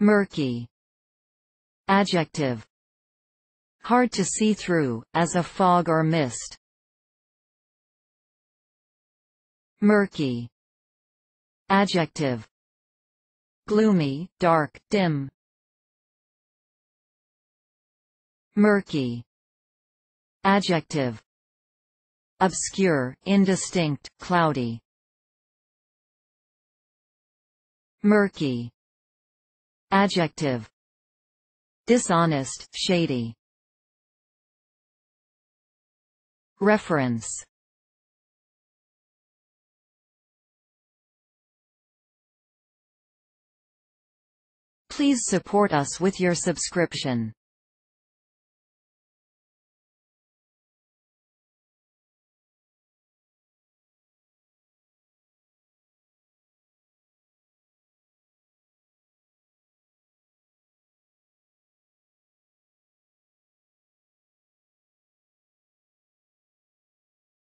Murky. Adjective. Hard to see through, as a fog or mist. Murky. Adjective. Gloomy, dark, dim. Murky. Adjective. Obscure, indistinct, cloudy. Murky. Adjective Dishonest, shady Reference Please support us with your subscription.